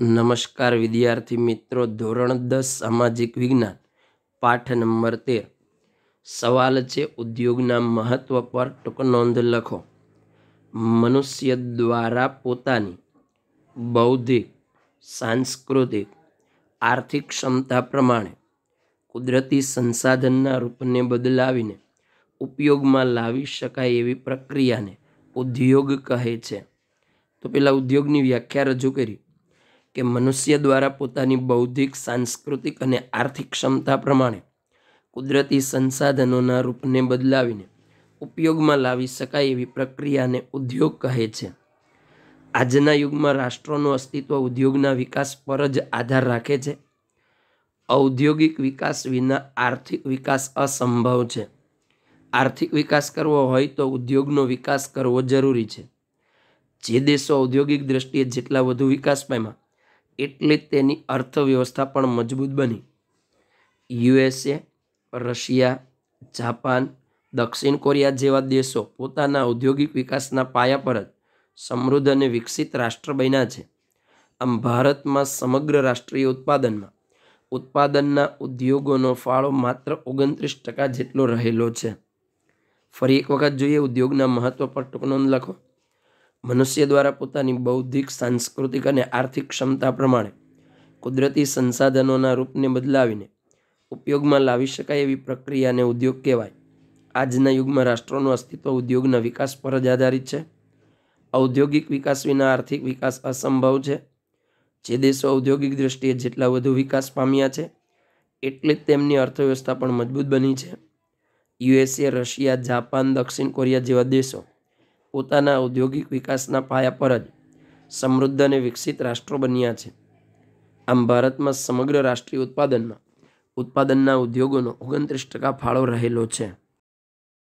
નમસ્કાર વિદ્યાર્થી મિત્રો ધોરણ દસ સામાજિક વિજ્ઞાન પાઠ નંબર તેર સવાલ છે ઉદ્યોગના મહત્ત્વ પર ટૂંક નોંધ લખો મનુષ્ય દ્વારા પોતાની બૌદ્ધિક સાંસ્કૃતિક આર્થિક ક્ષમતા પ્રમાણે કુદરતી સંસાધનના રૂપને બદલાવીને ઉપયોગમાં લાવી શકાય એવી પ્રક્રિયાને ઉદ્યોગ કહે છે તો પેલા ઉદ્યોગની વ્યાખ્યા રજૂ કરી કે મનુષ્ય દ્વારા પોતાની બૌદ્ધિક સાંસ્કૃતિક અને આર્થિક ક્ષમતા પ્રમાણે કુદરતી સંસાધનોના રૂપને બદલાવીને ઉપયોગમાં લાવી શકાય એવી પ્રક્રિયાને ઉદ્યોગ કહે છે આજના યુગમાં રાષ્ટ્રોનું અસ્તિત્વ ઉદ્યોગના વિકાસ પર જ આધાર રાખે છે ઔદ્યોગિક વિકાસ વિના આર્થિક વિકાસ અસંભવ છે આર્થિક વિકાસ કરવો હોય તો ઉદ્યોગનો વિકાસ કરવો જરૂરી છે જે દેશો ઔદ્યોગિક દ્રષ્ટિએ જેટલા વધુ વિકાસ પામ્યા એટલે તેની અર્થવ્યવસ્થા પણ મજબૂત બની યુએસએ રશિયા જાપાન દક્ષિણ કોરિયા જેવા દેશો પોતાના ઔદ્યોગિક વિકાસના પાયા પર જ સમૃદ્ધ અને વિકસિત રાષ્ટ્ર બન્યા છે આમ ભારતમાં સમગ્ર રાષ્ટ્રીય ઉત્પાદનમાં ઉત્પાદનના ઉદ્યોગોનો ફાળો માત્ર ઓગણત્રીસ ટકા જેટલો રહેલો છે ફરી એક વખત જોઈએ ઉદ્યોગના મહત્ત્વ પર ટૂંક નોંધ લખો મનુષ્ય દ્વારા પોતાની બૌદ્ધિક સાંસ્કૃતિક અને આર્થિક ક્ષમતા પ્રમાણે કુદરતી સંસાધનોના રૂપને બદલાવીને ઉપયોગમાં લાવી શકાય એવી પ્રક્રિયાને ઉદ્યોગ કહેવાય આજના યુગમાં રાષ્ટ્રોનું અસ્તિત્વ ઉદ્યોગના વિકાસ પર જ આધારિત છે ઔદ્યોગિક વિકાસ વિના આર્થિક વિકાસ અસંભવ છે જે દેશો ઔદ્યોગિક દ્રષ્ટિએ જેટલા વધુ વિકાસ પામ્યા છે એટલી જ તેમની અર્થવ્યવસ્થા પણ મજબૂત બની છે યુએસએ રશિયા જાપાન દક્ષિણ કોરિયા જેવા દેશો પોતાના ઔદ્યોગિક વિકાસના પાયા પર જ સમૃદ્ધ અને વિકસિત રાષ્ટ્રો બન્યા છે આમ ભારતમાં સમગ્ર રાષ્ટ્રીય ઉત્પાદનમાં ઉત્પાદનના ઉદ્યોગોનો ઓગણત્રીસ ટકા ફાળો રહેલો છે